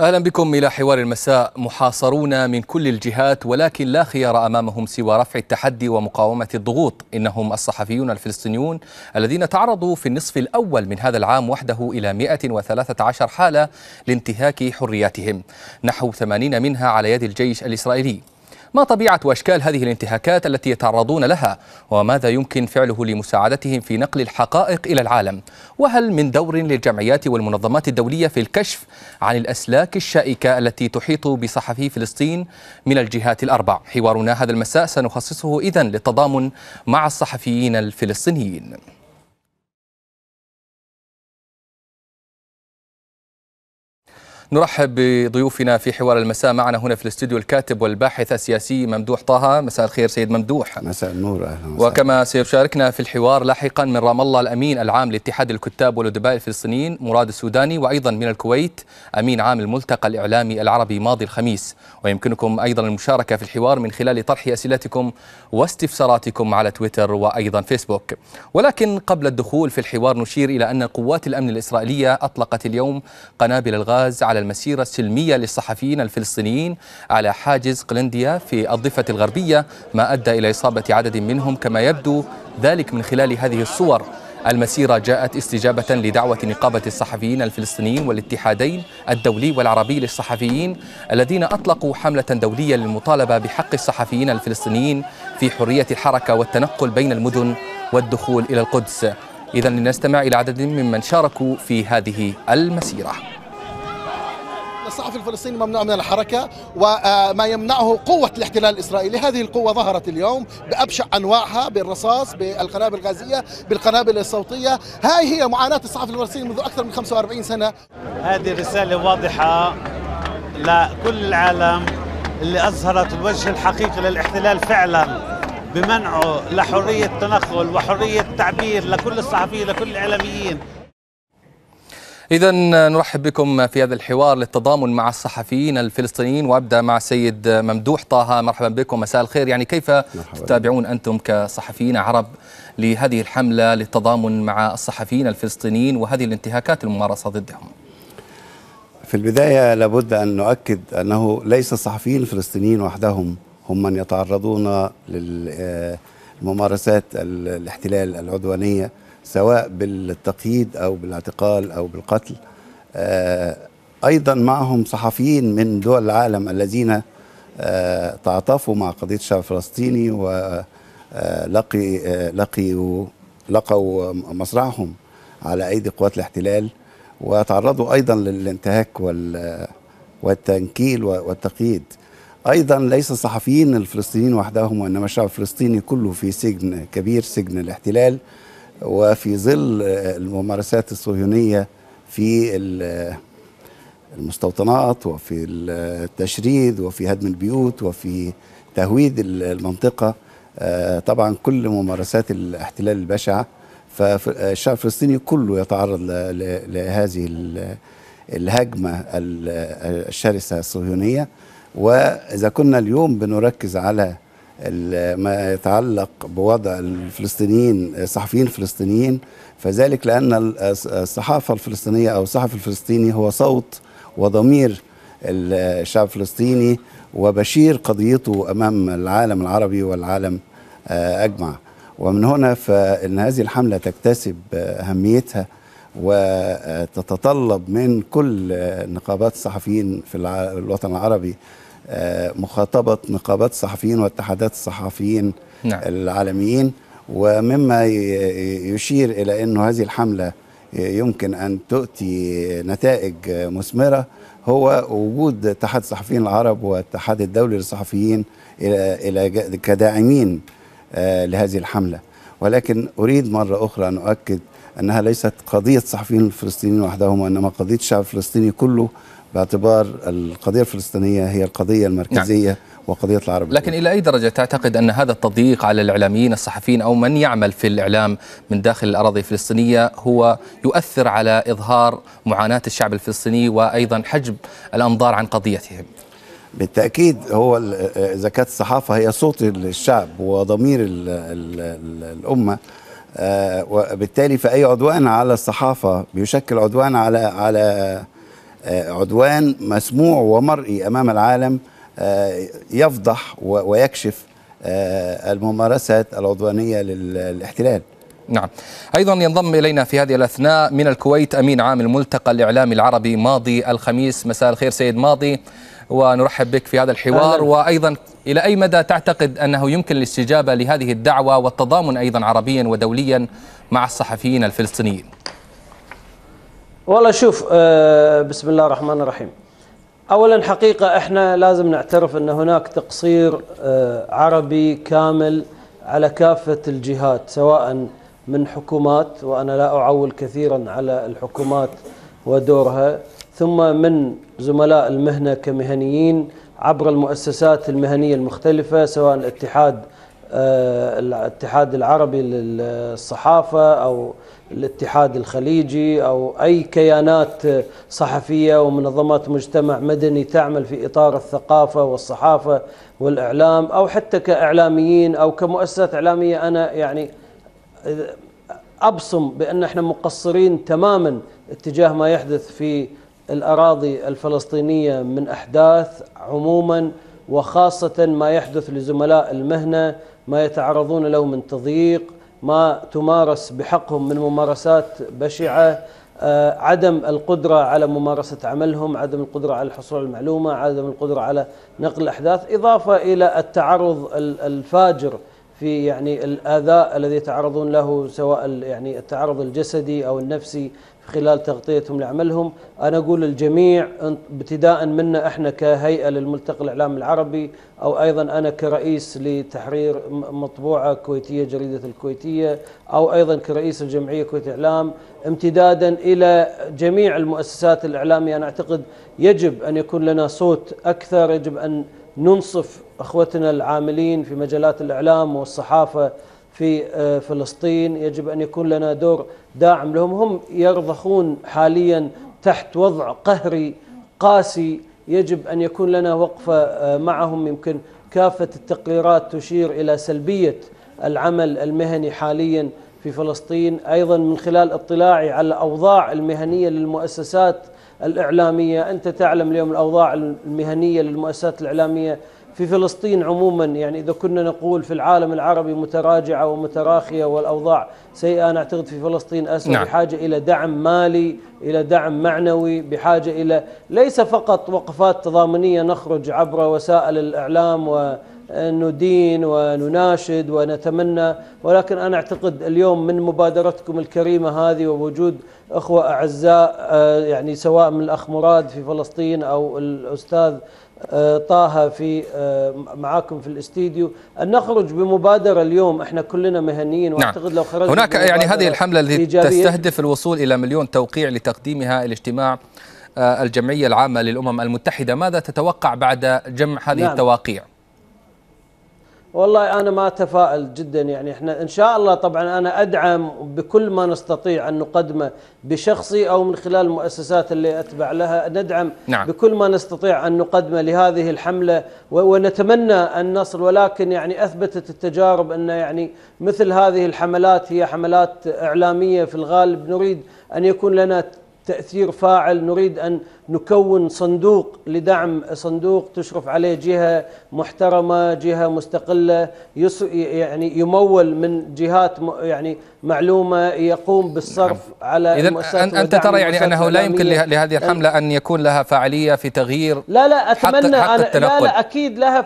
أهلا بكم إلى حوار المساء محاصرون من كل الجهات ولكن لا خيار أمامهم سوى رفع التحدي ومقاومة الضغوط إنهم الصحفيون الفلسطينيون الذين تعرضوا في النصف الأول من هذا العام وحده إلى 113 حالة لانتهاك حرياتهم نحو 80 منها على يد الجيش الإسرائيلي ما طبيعة وأشكال هذه الانتهاكات التي يتعرضون لها وماذا يمكن فعله لمساعدتهم في نقل الحقائق إلى العالم وهل من دور للجمعيات والمنظمات الدولية في الكشف عن الأسلاك الشائكة التي تحيط بصحفي فلسطين من الجهات الأربع حوارنا هذا المساء سنخصصه إذن للتضامن مع الصحفيين الفلسطينيين نرحب بضيوفنا في حوار المساء معنا هنا في الاستوديو الكاتب والباحث السياسي ممدوح طه مساء الخير سيد ممدوح مساء النور أهلا وسهلا وكما سيشاركنا في الحوار لاحقا من رام الله الأمين العام لاتحاد الكتاب والأدباء الفلسطينيين مراد السوداني وأيضا من الكويت أمين عام الملتقى الإعلامي العربي ماضي الخميس ويمكنكم أيضا المشاركة في الحوار من خلال طرح أسئلتكم واستفساراتكم على تويتر وأيضا فيسبوك ولكن قبل الدخول في الحوار نشير إلى أن قوات الأمن الإسرائيلية أطلقت اليوم قنابل الغاز على على المسيرة السلمية للصحفيين الفلسطينيين على حاجز قلنديا في الضفة الغربية ما أدى إلى إصابة عدد منهم كما يبدو ذلك من خلال هذه الصور المسيرة جاءت استجابة لدعوة نقابة الصحفيين الفلسطينيين والاتحادين الدولي والعربي للصحفيين الذين أطلقوا حملة دولية للمطالبة بحق الصحفيين الفلسطينيين في حرية الحركة والتنقل بين المدن والدخول إلى القدس إذا لنستمع إلى عدد ممن شاركوا في هذه المسيرة الصحفي الفلسطيني ممنوع من الحركة وما يمنعه قوة الاحتلال الإسرائيلي هذه القوة ظهرت اليوم بأبشع أنواعها بالرصاص بالقنابل الغازية بالقنابل الصوتية هاي هي معاناة الصحفي الفلسطيني منذ أكثر من 45 سنة هذه رسالة واضحة لكل العالم اللي أظهرت الوجه الحقيقي للاحتلال فعلاً بمنعه لحرية تنقل وحرية تعبير لكل الصحفيين لكل الإعلاميين إذا نرحب بكم في هذا الحوار للتضامن مع الصحفيين الفلسطينيين وأبدأ مع سيد ممدوح طه مرحبا بكم مساء الخير يعني كيف مرحبا. تتابعون أنتم كصحفيين عرب لهذه الحملة للتضامن مع الصحفيين الفلسطينيين وهذه الانتهاكات الممارسة ضدهم في البداية لابد أن نؤكد أنه ليس الصحفيين الفلسطينيين وحدهم هم من يتعرضون للممارسات آه، الاحتلال العدوانية سواء بالتقييد او بالاعتقال او بالقتل آه، ايضا معهم صحفيين من دول العالم الذين آه، تعاطفوا مع قضيه الشعب الفلسطيني ولقي آه، لقيوا لقوا مصرعهم على ايدي قوات الاحتلال وتعرضوا ايضا للانتهاك والتنكيل والتقييد ايضا ليس الصحفيين الفلسطينيين وحدهم وانما الشعب الفلسطيني كله في سجن كبير سجن الاحتلال وفي ظل الممارسات الصهيونية في المستوطنات وفي التشريد وفي هدم البيوت وفي تهويد المنطقة آه، طبعا كل ممارسات الاحتلال البشعة فالشعب الفلسطيني كله يتعرض لهذه الهجمة الشرسة الصهيونية وإذا كنا اليوم بنركز على ما يتعلق بوضع الفلسطينيين صحفيين فلسطينيين فذلك لأن الصحافة الفلسطينية أو الصحفي الفلسطيني هو صوت وضمير الشعب الفلسطيني وبشير قضيته أمام العالم العربي والعالم آه، أجمع ومن هنا فإن هذه الحملة تكتسب أهميتها وتتطلب من كل نقابات الصحفيين في الوطن العربي آه، مخاطبة نقابات الصحفيين واتحادات الصحفيين نعم. العالميين ومما يشير إلى أنه هذه الحملة يمكن أن تؤتي نتائج مثمرة هو وجود اتحاد الصحفيين العرب والاتحاد الدولي للصحفيين إلى إلى كداعمين آه، لهذه الحملة ولكن أريد مرة أخرى أن أؤكد أنها ليست قضية الصحفيين الفلسطينيين وحدهم وإنما قضية الشعب الفلسطيني كله باعتبار القضية الفلسطينية هي القضية المركزية نعم. وقضية العرب لكن إلى أي درجة تعتقد أن هذا التضييق على الإعلاميين الصحفيين أو من يعمل في الإعلام من داخل الأراضي الفلسطينية هو يؤثر على إظهار معاناة الشعب الفلسطيني وأيضا حجب الأنظار عن قضيتهم بالتأكيد هو إذا كانت الصحافة هي صوت الشعب وضمير الـ الـ الـ الأمة آه، وبالتالي فأي عدوان على الصحافة بيشكل عدوان على على آه، عدوان مسموع ومرئي امام العالم آه، يفضح ويكشف آه، الممارسات العدوانيه للاحتلال نعم أيضا ينضم إلينا في هذه الأثناء من الكويت أمين عام الملتقى الإعلامي العربي ماضي الخميس مساء الخير سيد ماضي ونرحب بك في هذا الحوار أهلا. وأيضا إلى أي مدى تعتقد أنه يمكن الاستجابة لهذه الدعوة والتضامن أيضا عربيا ودوليا مع الصحفيين الفلسطينيين والله شوف آه، بسم الله الرحمن الرحيم اولا حقيقه احنا لازم نعترف ان هناك تقصير آه، عربي كامل على كافه الجهات سواء من حكومات وانا لا اعول كثيرا على الحكومات ودورها ثم من زملاء المهنه كمهنيين عبر المؤسسات المهنيه المختلفه سواء الاتحاد آه، الاتحاد العربي للصحافه او الاتحاد الخليجي أو أي كيانات صحفية ومنظمات مجتمع مدني تعمل في إطار الثقافة والصحافة والإعلام أو حتى كإعلاميين أو كمؤسسات إعلامية أنا يعني أبصم بأن احنا مقصرين تماما اتجاه ما يحدث في الأراضي الفلسطينية من أحداث عموما وخاصة ما يحدث لزملاء المهنة ما يتعرضون له من تضييق ما تمارس بحقهم من ممارسات بشعه آه، عدم القدرة على ممارسة عملهم عدم القدرة على الحصول على المعلومة عدم القدرة على نقل الأحداث إضافة إلى التعرض الفاجر في يعني الآذاء الذي يتعرضون له سواء يعني التعرض الجسدي أو النفسي خلال تغطيتهم لعملهم أنا أقول الجميع ابتداء منا إحنا كهيئة للملتقى الإعلام العربي أو أيضا أنا كرئيس لتحرير مطبوعة كويتية جريدة الكويتية أو أيضا كرئيس الجمعية كويت إعلام امتدادا إلى جميع المؤسسات الإعلامية أنا أعتقد يجب أن يكون لنا صوت أكثر يجب أن ننصف أخوتنا العاملين في مجالات الإعلام والصحافة في آه، فلسطين يجب أن يكون لنا دور داعم لهم هم يرضخون حاليا تحت وضع قهري قاسي يجب أن يكون لنا وقفة آه، معهم يمكن كافة التقريرات تشير إلى سلبية العمل المهني حاليا في فلسطين أيضا من خلال اطلاعي على الأوضاع المهنية للمؤسسات الإعلامية أنت تعلم اليوم الأوضاع المهنية للمؤسسات الإعلامية في فلسطين عموما يعني إذا كنا نقول في العالم العربي متراجعة ومتراخية والأوضاع سيئة أنا أعتقد في فلسطين أسوأ نعم. بحاجة إلى دعم مالي إلى دعم معنوي بحاجة إلى ليس فقط وقفات تضامنية نخرج عبر وسائل الإعلام و ندين ونناشد ونتمنى ولكن انا اعتقد اليوم من مبادرتكم الكريمه هذه ووجود اخوه اعزاء يعني سواء من الاخ مراد في فلسطين او الاستاذ آه، طه في آه، معاكم في الاستديو ان نخرج بمبادره اليوم احنا كلنا مهنيين نعم. واعتقد لو خرجنا هناك يعني هذه الحمله التي تستهدف الوصول الى مليون توقيع لتقديمها الاجتماع آه، الجمعيه العامه للامم المتحده ماذا تتوقع بعد جمع هذه نعم. التواقيع والله انا ما اتفائل جدا يعني احنا ان شاء الله طبعا انا ادعم بكل ما نستطيع ان نقدمه بشخصي او من خلال المؤسسات اللي اتبع لها ندعم نعم. بكل ما نستطيع ان نقدمه لهذه الحمله ونتمنى ان نصل ولكن يعني اثبتت التجارب ان يعني مثل هذه الحملات هي حملات اعلاميه في الغالب نريد ان يكون لنا تأثير فاعل نريد أن نكون صندوق لدعم صندوق تشرف عليه جهة محترمة جهة مستقلة يعني يمول من جهات يعني معلومة يقوم بالصرف نعم. على إذن أنت ترى يعني أنه لا يمكن لهذه الحملة أن يكون لها فاعلية في تغيير لا لا أتمنى حتى, حق أنا لا لا أكيد لها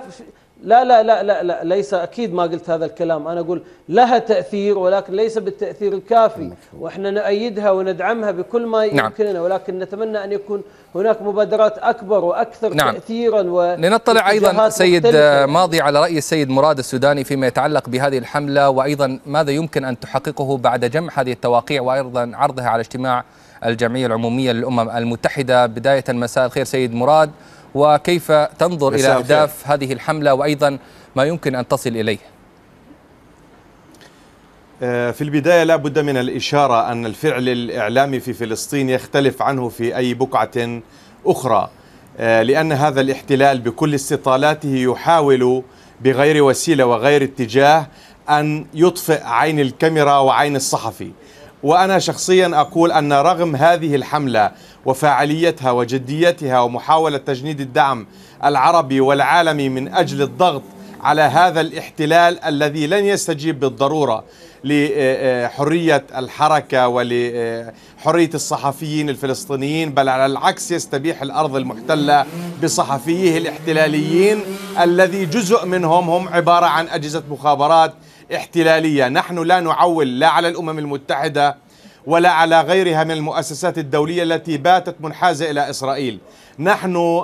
لا لا لا لا لا ليس اكيد ما قلت هذا الكلام انا اقول لها تاثير ولكن ليس بالتاثير الكافي واحنا نؤيدها وندعمها بكل ما نعم. يمكننا نعم. ولكن نتمنى ان يكون هناك مبادرات اكبر واكثر نعم. تاثيرا و لنطلع ايضا سيد مختلفة. ماضي على راي السيد مراد السوداني فيما يتعلق بهذه الحمله وايضا ماذا يمكن ان تحققه بعد جمع هذه التواقيع وايضا عرضها على اجتماع الجمعيه العموميه للامم المتحده بدايه مساء الخير سيد مراد وكيف تنظر إلى أهداف خير. هذه الحملة وأيضا ما يمكن أن تصل إليه آه، في البداية لا بد من الإشارة أن الفعل الإعلامي في فلسطين يختلف عنه في أي بقعة أخرى آه، لأن هذا الاحتلال بكل استطالاته يحاول بغير وسيلة وغير اتجاه أن يطفئ عين الكاميرا وعين الصحفي وأنا شخصيا أقول أن رغم هذه الحملة وفاعليتها وجديتها ومحاولة تجنيد الدعم العربي والعالمي من أجل الضغط على هذا الاحتلال الذي لن يستجيب بالضرورة لحرية الحركة ولحرية الصحفيين الفلسطينيين بل على العكس يستبيح الأرض المحتلة بصحفيه الاحتلاليين الذي جزء منهم هم عبارة عن أجهزة مخابرات احتلالية نحن لا نعول لا على الأمم المتحدة ولا على غيرها من المؤسسات الدولية التي باتت منحازة إلى إسرائيل نحن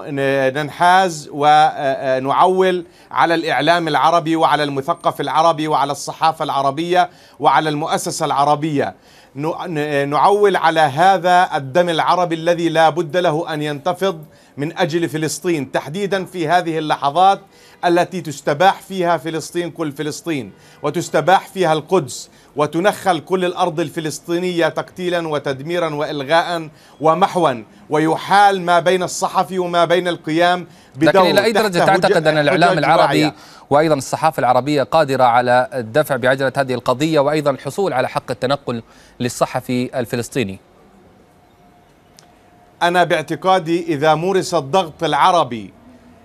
ننحاز ونعول آه، آه، على الإعلام العربي وعلى المثقف العربي وعلى الصحافة العربية وعلى المؤسسة العربية نعول على هذا الدم العربي الذي لا بد له أن ينتفض من أجل فلسطين تحديدا في هذه اللحظات التي تستباح فيها فلسطين كل فلسطين وتستباح فيها القدس وتنخل كل الارض الفلسطينيه تقتيلا وتدميرا والغاء ومحوا ويحال ما بين الصحفي وما بين القيام بدور لكن الى اي درجه تعتقد ان الاعلام العربي وايضا الصحافه العربيه قادره على الدفع بعجله هذه القضيه وايضا الحصول على حق التنقل للصحفي الفلسطيني أنا باعتقادي إذا مورس الضغط العربي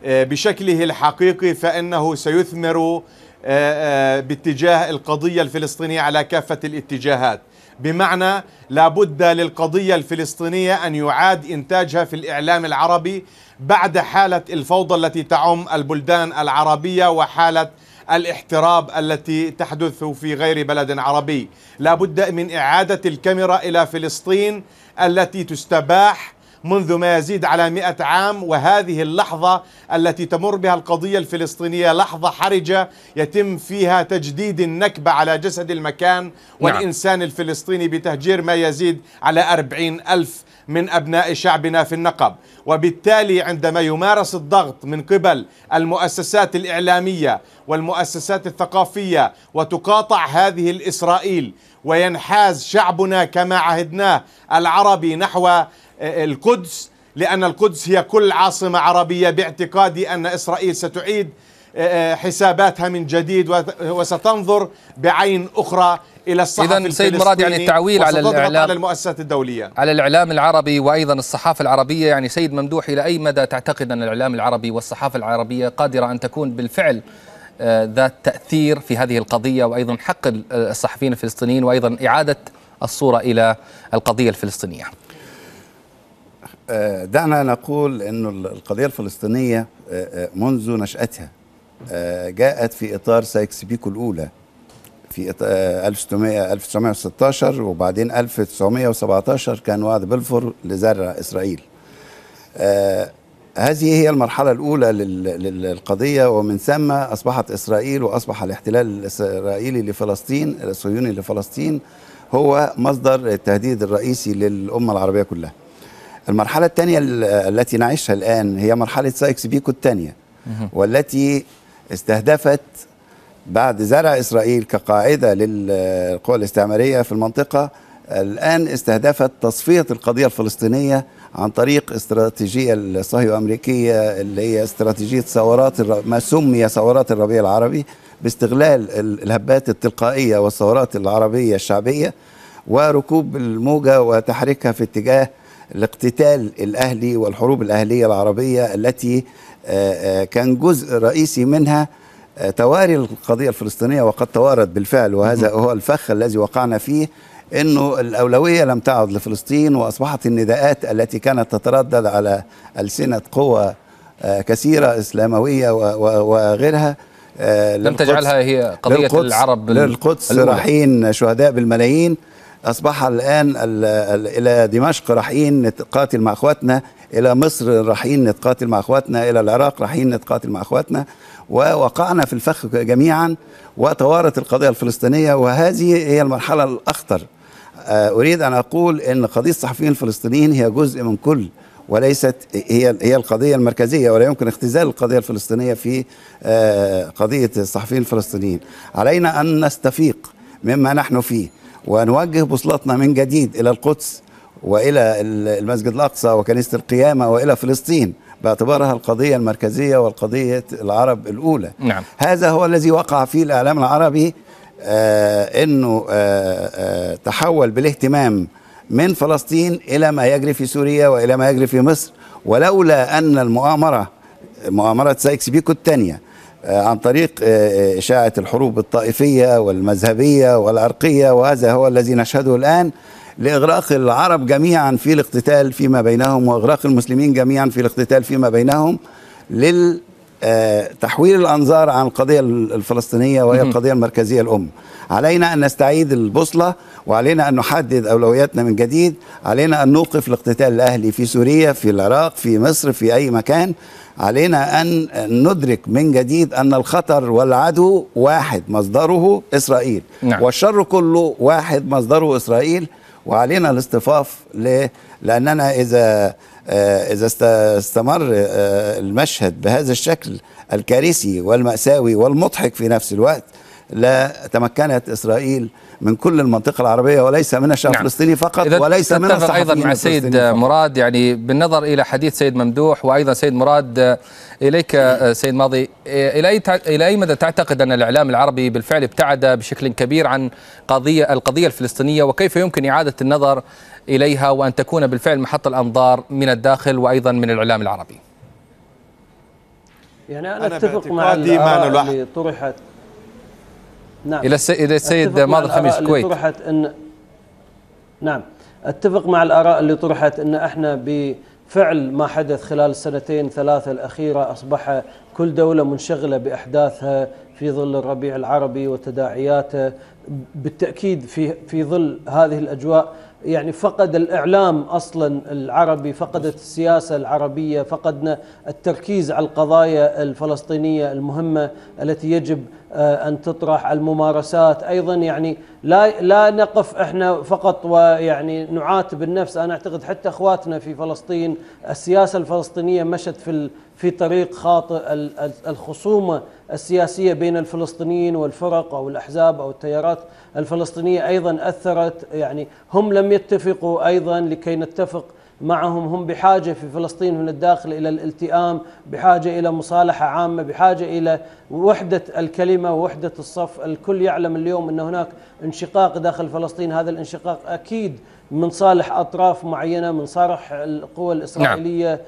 آه، بشكله الحقيقي فإنه سيثمر آه، آه، باتجاه القضية الفلسطينية على كافة الاتجاهات بمعنى لابد للقضية الفلسطينية أن يعاد إنتاجها في الإعلام العربي بعد حالة الفوضى التي تعم البلدان العربية وحالة الاحتراب التي تحدث في غير بلد عربي لابد من إعادة الكاميرا إلى فلسطين التي تستباح منذ ما يزيد على مئة عام وهذه اللحظة التي تمر بها القضية الفلسطينية لحظة حرجة يتم فيها تجديد النكبة على جسد المكان نعم. والإنسان نعم. الفلسطيني بتهجير ما يزيد على أربعين ألف من أبناء شعبنا في النقب وبالتالي عندما يمارس الضغط من قبل المؤسسات الإعلامية والمؤسسات الثقافية وتقاطع هذه الإسرائيل وينحاز شعبنا كما عهدناه العربي نحو القدس لأن القدس هي كل عاصمة عربية باعتقادي أن إسرائيل ستعيد آه، آه، حساباتها من جديد وستنظر بعين أخرى الى الصحف اذا سيد مراد يعني التعويل على الاعلام على المؤسسات الدوليه على الاعلام العربي وايضا الصحافه العربيه يعني سيد ممدوح الى اي مدى تعتقد ان الاعلام العربي والصحافه العربيه قادره ان تكون بالفعل آه، ذات تاثير في هذه القضيه وايضا حق الصحفيين الفلسطينيين وايضا اعاده الصوره الى القضيه الفلسطينيه آه، دعنا نقول أن القضية الفلسطينية آه، آه، منذ نشأتها جاءت في إطار سايكس بيكو الأولى في 1916 وبعدين 1917 كان وعد بلفور لزرع إسرائيل هذه هي المرحلة الأولى للقضية ومن ثم أصبحت إسرائيل وأصبح الاحتلال الإسرائيلي لفلسطين الصهيوني لفلسطين هو مصدر التهديد الرئيسي للأمة العربية كلها المرحلة الثانية التي نعيشها الآن هي مرحلة سايكس بيكو الثانية والتي استهدفت بعد زرع إسرائيل كقاعدة للقوى الاستعمارية في المنطقة الآن استهدفت تصفية القضية الفلسطينية عن طريق استراتيجية الصهيو-أمريكية اللي هي استراتيجية ثورات ما سمي ثورات الربيع العربي باستغلال الهبات التلقائية والثورات العربية الشعبية وركوب الموجة وتحريكها في اتجاه الاقتتال الاهلي والحروب الاهليه العربيه التي آه، آه، كان جزء رئيسي منها آه، تواري القضيه الفلسطينيه وقد توارد بالفعل وهذا هو الفخ الذي وقعنا فيه انه الاولويه لم تعد لفلسطين واصبحت النداءات التي كانت تتردد على السنه قوى كثيره اسلامويه وغيرها لم تجعلها هي قضيه للقدس العرب للقدس رايحين شهداء بالملايين أصبح الآن إلى دمشق رايحين نتقاتل مع إخواتنا إلى مصر رايحين نتقاتل مع إخواتنا إلى العراق رايحين نتقاتل مع إخواتنا ووقعنا في الفخ جميعا وتوارت القضية الفلسطينية وهذه هي المرحلة الأخطر آه، أريد أن أقول أن قضية الصحفيين الفلسطينيين هي جزء من كل وليست هي هي القضيه المركزيه ولا يمكن اختزال القضيه الفلسطينيه في آه، قضيه الصحفيين الفلسطينيين علينا ان نستفيق مما نحن فيه ونوجه بوصلتنا من جديد إلى القدس وإلى المسجد الأقصى وكنيسة القيامة وإلى فلسطين باعتبارها القضية المركزية والقضية العرب الأولى نعم. هذا هو الذي وقع فيه الإعلام العربي آه أنه آه آه تحول بالاهتمام من فلسطين إلى ما يجري في سوريا وإلى ما يجري في مصر ولولا أن المؤامرة مؤامرة سايكس بيكو الثانية آه، عن طريق آه، إشاعة الحروب الطائفية والمذهبية والعرقية وهذا هو الذي نشهده الآن لإغراق العرب جميعا في الاقتتال فيما بينهم وإغراق المسلمين جميعا في الاقتتال فيما بينهم لتحويل آه، تحويل الأنظار عن القضية الفلسطينية وهي القضية المركزية الأم علينا أن نستعيد البوصلة وعلينا أن نحدد أولوياتنا من جديد علينا أن نوقف الاقتتال الأهلي في سوريا في العراق في مصر في أي مكان علينا أن ندرك من جديد أن الخطر والعدو واحد مصدره إسرائيل نعم. والشر كله واحد مصدره إسرائيل وعلينا الاصطفاف لأننا إذا آه، إذا استمر آه، المشهد بهذا الشكل الكارثي والمأساوي والمضحك في نفس الوقت لا تمكنت إسرائيل من كل المنطقة العربية وليس من الشعب نعم. الفلسطيني نعم. فقط وليس من الصحفيين أيضا مع السيد مراد يعني بالنظر إلى حديث سيد ممدوح وأيضا سيد مراد آه، إليك آه، سيد ماضي آه، إلى أي إلى أي مدى تعتقد أن الإعلام العربي بالفعل ابتعد بشكل كبير عن قضية القضية الفلسطينية وكيف يمكن إعادة النظر إليها وأن تكون بالفعل محط الأنظار من الداخل وأيضا من الإعلام العربي يعني أنا, أنا أتفق مع, الآراء اللي طرحت نعم الى الى السيد ماضي الخميس الكويت طرحت ان نعم اتفق مع الاراء اللي طرحت ان احنا ب فعل ما حدث خلال السنتين ثلاثة الأخيرة أصبح كل دولة منشغلة بأحداثها في ظل الربيع العربي وتداعياته بالتأكيد في, في ظل هذه الأجواء يعني فقد الإعلام أصلا العربي فقدت السياسة العربية فقدنا التركيز على القضايا الفلسطينية المهمة التي يجب آه، أن تطرح الممارسات أيضا يعني لا, لا نقف إحنا فقط ويعني نعاتب النفس أنا أعتقد حتى أخواتنا في فلسطين السياسة الفلسطينية مشت في, في طريق خاطئ الخصومة السياسية بين الفلسطينيين والفرق أو الأحزاب أو التيارات الفلسطينية أيضا أثرت يعني هم لم يتفقوا أيضا لكي نتفق معهم هم بحاجة في فلسطين من الداخل إلى الالتئام بحاجة إلى مصالحة عامة بحاجة إلى وحدة الكلمة ووحدة الصف الكل يعلم اليوم أن هناك انشقاق داخل فلسطين هذا الانشقاق أكيد من صالح أطراف معينة من صالح القوى نعم. الإسرائيلية نعم.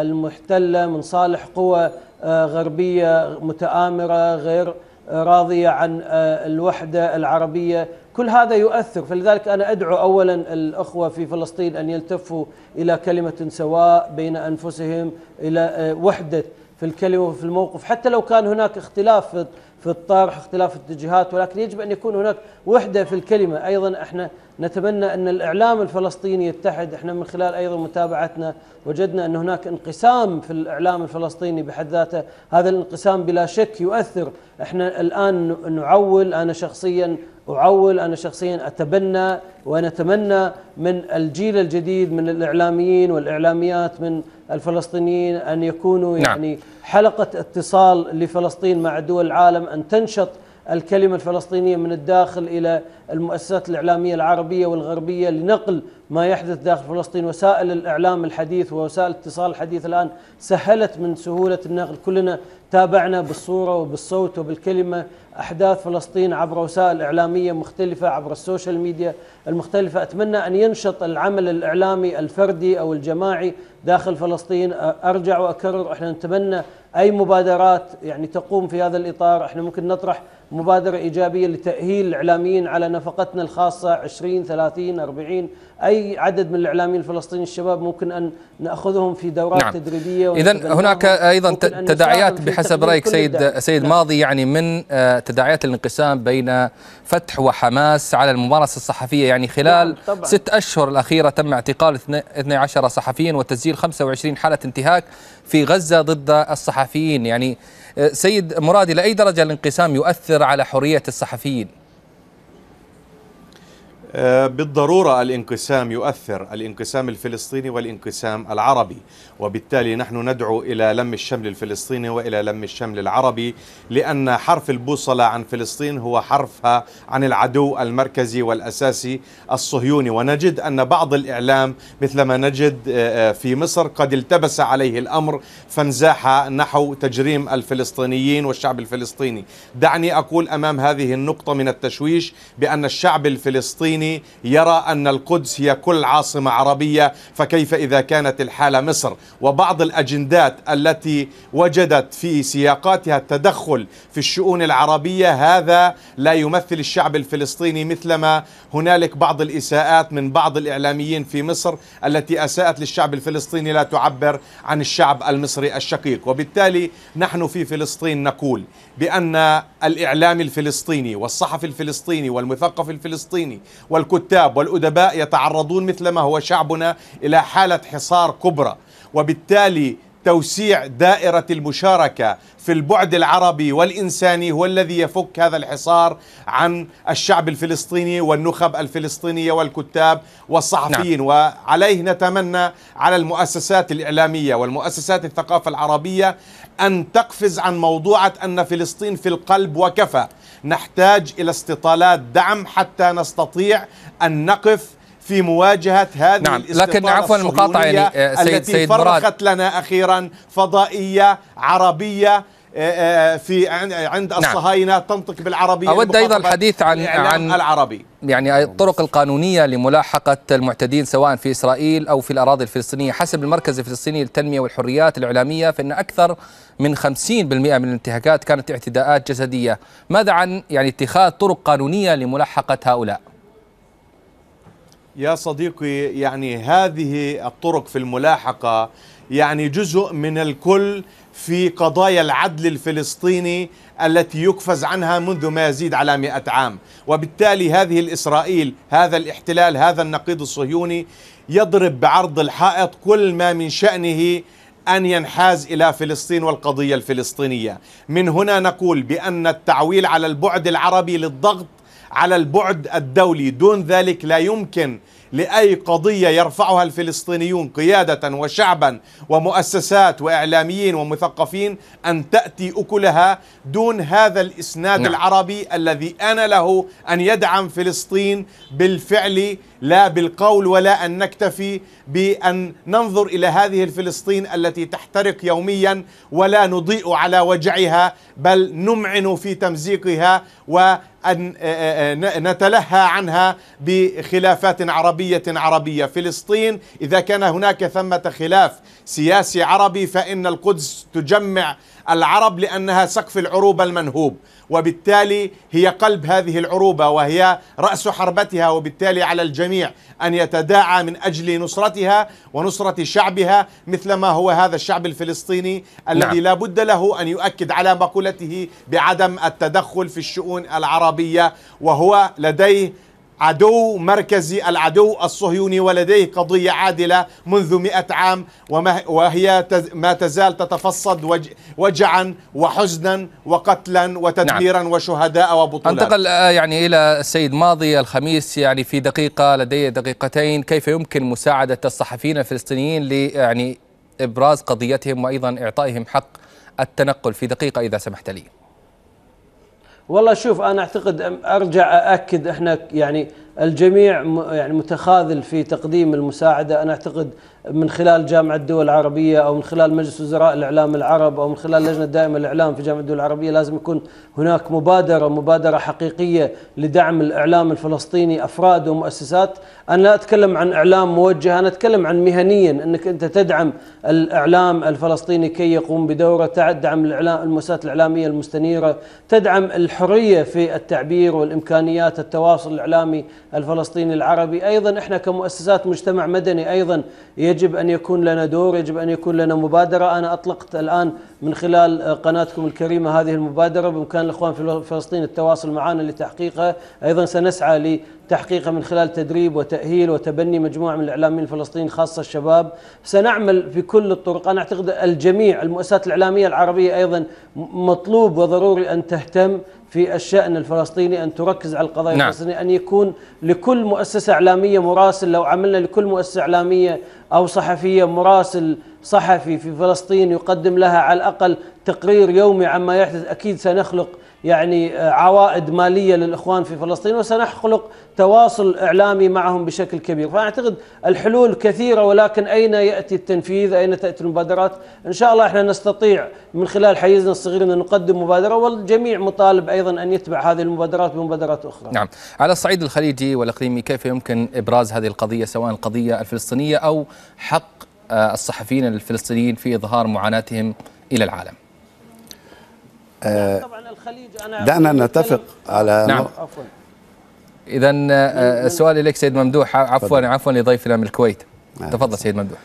المحتلة من صالح قوى آه، غربية متآمرة غير آه، راضية عن آه، الوحدة العربية كل هذا يؤثر فلذلك أنا أدعو أولا الأخوة في فلسطين أن يلتفوا إلى كلمة سواء بين أنفسهم إلى وحدة في الكلمة وفي الموقف حتى لو كان هناك اختلاف في الطرح اختلاف الاتجاهات ولكن يجب أن يكون هناك وحدة في الكلمة أيضا احنا نتمنى أن الإعلام الفلسطيني يتحد احنا من خلال أيضا متابعتنا وجدنا أن هناك انقسام في الإعلام الفلسطيني بحد ذاته هذا الانقسام بلا شك يؤثر احنا الآن نعول أنا شخصيا أعول أنا شخصيا أتبنى ونتمنى من الجيل الجديد من الإعلاميين والإعلاميات من الفلسطينيين أن يكونوا نعم. يعني حلقة اتصال لفلسطين مع دول العالم أن تنشط الكلمة الفلسطينية من الداخل إلى المؤسسات الإعلامية العربية والغربية لنقل ما يحدث داخل فلسطين وسائل الإعلام الحديث ووسائل الاتصال الحديث الآن سهلت من سهولة النقل كلنا تابعنا بالصورة وبالصوت وبالكلمة أحداث فلسطين عبر وسائل إعلامية مختلفة عبر السوشيال ميديا المختلفة أتمنى أن ينشط العمل الإعلامي الفردي أو الجماعي داخل فلسطين أرجع وأكرر إحنا نتمنى أي مبادرات يعني تقوم في هذا الإطار إحنا ممكن نطرح مبادرة إيجابية لتأهيل الإعلاميين على نفقتنا الخاصة 20 30 40 أي عدد من الإعلاميين الفلسطينيين الشباب ممكن أن نأخذهم في دورات نعم. تدريبية إذا هناك أيضا تداعيات بحسب رأيك سيد سيد نعم. ماضي يعني من آه، تداعيات الانقسام بين فتح وحماس على الممارسة الصحفية يعني خلال نعم طبعا. ست أشهر الأخيرة تم اعتقال 12 صحفيا وتسجيل 25 حالة انتهاك في غزة ضد الصحفيين يعني سيد مراد إلى أي درجة الانقسام يؤثر على حرية الصحفيين آه، بالضرورة الانقسام يؤثر الانقسام الفلسطيني والانقسام العربي وبالتالي نحن ندعو إلى لم الشمل الفلسطيني وإلى لم الشمل العربي لأن حرف البوصلة عن فلسطين هو حرفها عن العدو المركزي والأساسي الصهيوني ونجد أن بعض الإعلام مثلما نجد آه، آه، في مصر قد التبس عليه الأمر فانزاح نحو تجريم الفلسطينيين والشعب الفلسطيني دعني أقول أمام هذه النقطة من التشويش بأن الشعب الفلسطيني الفلسطيني يرى أن القدس هي كل عاصمة عربية فكيف إذا كانت الحالة مصر وبعض الأجندات التي وجدت في سياقاتها التدخل في الشؤون العربية هذا لا يمثل الشعب الفلسطيني مثلما هنالك بعض الإساءات من بعض الإعلاميين في مصر التي أساءت للشعب الفلسطيني لا تعبر عن الشعب المصري الشقيق وبالتالي نحن في فلسطين نقول بأن الإعلام الفلسطيني والصحفي الفلسطيني والمثقف الفلسطيني والكتاب والأدباء يتعرضون مثلما هو شعبنا إلى حالة حصار كبرى وبالتالي توسيع دائرة المشاركة في البعد العربي والإنساني هو الذي يفك هذا الحصار عن الشعب الفلسطيني والنخب الفلسطينية والكتاب والصحفيين نعم. وعليه نتمنى على المؤسسات الإعلامية والمؤسسات الثقافة العربية أن تقفز عن موضوعة أن فلسطين في القلب وكفى نحتاج إلى استطالات دعم حتى نستطيع أن نقف في مواجهة هذه نعم لكن عفوا المقاطعة يعني آه، سيد التي سيد فرقت مراد. لنا أخيرا فضائية عربية آه، آه، في عند نعم. الصهاينه نعم. تنطق بالعربيه اود ايضا الحديث عن عن العربي يعني الطرق القانونيه لملاحقه المعتدين سواء في اسرائيل او في الاراضي الفلسطينيه حسب المركز الفلسطيني للتنميه والحريات الاعلاميه فان اكثر من 50% من الانتهاكات كانت اعتداءات جسديه ماذا عن يعني اتخاذ طرق قانونيه لملاحقه هؤلاء يا صديقي يعني هذه الطرق في الملاحقة يعني جزء من الكل في قضايا العدل الفلسطيني التي يقفز عنها منذ ما يزيد على مئة عام وبالتالي هذه الإسرائيل هذا الاحتلال هذا النقيض الصهيوني يضرب بعرض الحائط كل ما من شأنه أن ينحاز إلى فلسطين والقضية الفلسطينية من هنا نقول بأن التعويل على البعد العربي للضغط على البعد الدولي دون ذلك لا يمكن لأي قضية يرفعها الفلسطينيون قيادة وشعبا ومؤسسات وإعلاميين ومثقفين أن تأتي أكلها دون هذا الإسناد نعم. العربي الذي أنا له أن يدعم فلسطين بالفعل لا بالقول ولا أن نكتفي بأن ننظر إلى هذه الفلسطين التي تحترق يوميا ولا نضيء على وجعها بل نمعن في تمزيقها وأن نتلهى عنها بخلافات عربية عربية عربية فلسطين إذا كان هناك ثمة خلاف سياسي عربي فإن القدس تجمع العرب لأنها سقف العروبة المنهوب وبالتالي هي قلب هذه العروبة وهي رأس حربتها وبالتالي على الجميع أن يتداعى من أجل نصرتها ونصرة شعبها مثلما هو هذا الشعب الفلسطيني نعم. الذي نعم. لا بد له أن يؤكد على مقولته بعدم التدخل في الشؤون العربية وهو لديه عدو مركزي العدو الصهيوني ولديه قضية عادلة منذ مئة عام وهي ما تزال تتفصد وجعا وحزنا وقتلا وتدميرا نعم. وشهداء وبطولات أنتقل آه، يعني إلى السيد ماضي الخميس يعني في دقيقة لدي دقيقتين كيف يمكن مساعدة الصحفيين الفلسطينيين ل يعني إبراز قضيتهم وأيضا إعطائهم حق التنقل في دقيقة إذا سمحت لي والله شوف انا اعتقد ارجع ااكد احنا يعني الجميع يعني متخاذل في تقديم المساعده انا اعتقد من خلال جامعه الدول العربيه او من خلال مجلس وزراء الاعلام العرب او من خلال لجنه دائمه الاعلام في جامعه الدول العربيه لازم يكون هناك مبادره مبادره حقيقيه لدعم الاعلام الفلسطيني افراد ومؤسسات انا لا اتكلم عن اعلام موجه انا اتكلم عن مهنيا انك انت تدعم الاعلام الفلسطيني كي يقوم بدوره تدعم الاعلام المؤسسات الاعلاميه المستنيره تدعم الحريه في التعبير والامكانيات التواصل الاعلامي الفلسطيني العربي أيضا إحنا كمؤسسات مجتمع مدني أيضا يجب أن يكون لنا دور يجب أن يكون لنا مبادرة أنا أطلقت الآن من خلال قناتكم الكريمة هذه المبادرة بإمكان الإخوان في فلسطين التواصل معنا لتحقيقها أيضا سنسعى لتحقيقها من خلال تدريب وتأهيل وتبني مجموعة من الإعلاميين الفلسطينيين خاصة الشباب سنعمل في كل الطرق أنا أعتقد الجميع المؤسسات الإعلامية العربية أيضا مطلوب وضروري أن تهتم في الشأن الفلسطيني أن تركز على القضايا نعم. الفلسطينية أن يكون لكل مؤسسة إعلامية مراسل لو عملنا لكل مؤسسة إعلامية أو صحفية مراسل صحفي في فلسطين يقدم لها على الأقل تقرير يومي عما يحدث أكيد سنخلق يعني آه, عوائد ماليه للاخوان في فلسطين وسنخلق تواصل اعلامي معهم بشكل كبير، فاعتقد الحلول كثيره ولكن اين ياتي التنفيذ؟ اين تاتي المبادرات؟ ان شاء الله احنا نستطيع من خلال حيزنا الصغير ان نقدم مبادره والجميع مطالب ايضا ان يتبع هذه المبادرات بمبادرات اخرى. نعم، على الصعيد الخليجي والاقليمي كيف يمكن ابراز هذه القضيه سواء القضيه الفلسطينيه او حق آه, الصحفيين الفلسطينيين في اظهار معاناتهم الى العالم؟ آه الخليج أنا دعنا نتفق على نعم عفوا إذا آه، آه، السؤال إليك سيد ممدوح عفوا عفوا لضيفنا من الكويت نعم. تفضل سيد ممدوح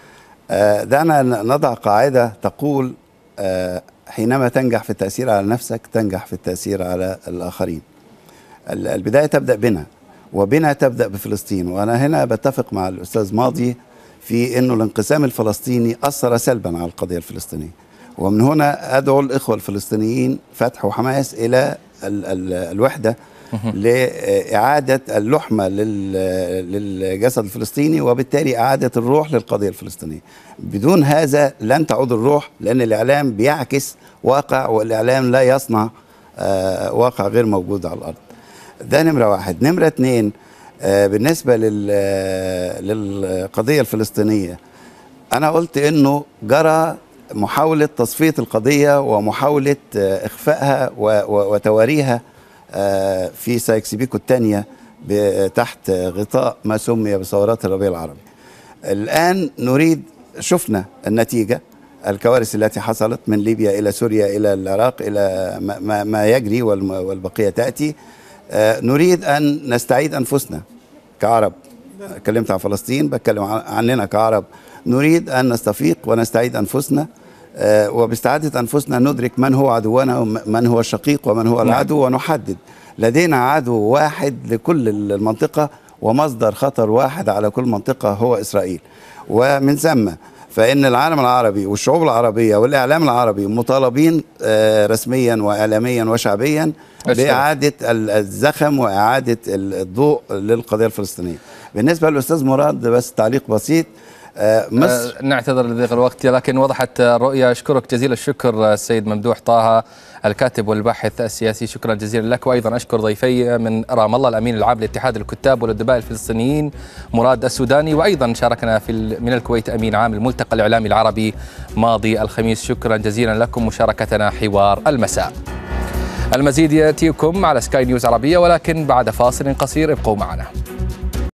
آه، دعنا نضع قاعدة تقول حينما تنجح في التأثير على نفسك تنجح في التأثير على الآخرين البداية تبدأ بنا وبنا تبدأ بفلسطين وأنا هنا بتفق مع الأستاذ ماضي في أنه الانقسام الفلسطيني أثر سلبا على القضية الفلسطينية ومن هنا أدعو الإخوة الفلسطينيين فتح وحماس إلى ال ال الوحدة لإعادة اللحمة للجسد الفلسطيني وبالتالي إعادة الروح للقضية الفلسطينية بدون هذا لن تعود الروح لأن الإعلام بيعكس واقع والإعلام لا يصنع آه، واقع غير موجود على الأرض ده نمرة واحد نمرة اثنين آه، بالنسبة آه، للقضية الفلسطينية أنا قلت إنه جرى محاولة تصفية القضية ومحاولة آه، إخفائها وتواريها آه، في سايكس بيكو الثانية تحت غطاء ما سمي بثورات الربيع العربي الآن نريد شفنا النتيجة الكوارث التي حصلت من ليبيا إلى سوريا إلى العراق إلى ما, ما يجري والبقية تأتي آه، نريد أن نستعيد أنفسنا كعرب اتكلمت عن فلسطين بتكلم عننا كعرب نريد أن نستفيق ونستعيد أنفسنا آه، وباستعادة أنفسنا ندرك من هو عدونا ومن هو الشقيق ومن هو نعم. العدو ونحدد لدينا عدو واحد لكل المنطقة ومصدر خطر واحد على كل منطقة هو إسرائيل ومن ثم فإن العالم العربي والشعوب العربية والإعلام العربي مطالبين آه، رسميا وإعلاميا وشعبيا بإعادة الزخم وإعادة الضوء للقضية الفلسطينية بالنسبة للأستاذ مراد بس تعليق بسيط آه، مصر آه، نعتذر لضيق الوقت لكن وضحت الرؤية أشكرك جزيل الشكر السيد آه، ممدوح طه الكاتب والباحث السياسي شكرا جزيلا لك وأيضا أشكر ضيفي من رام الله الأمين العام لاتحاد الكتاب والأدباء الفلسطينيين مراد السوداني وأيضا شاركنا في من الكويت أمين عام الملتقى الإعلامي العربي ماضي الخميس شكرا جزيلا لكم مشاركتنا حوار المساء المزيد يأتيكم على سكاي نيوز عربية ولكن بعد فاصل قصير ابقوا معنا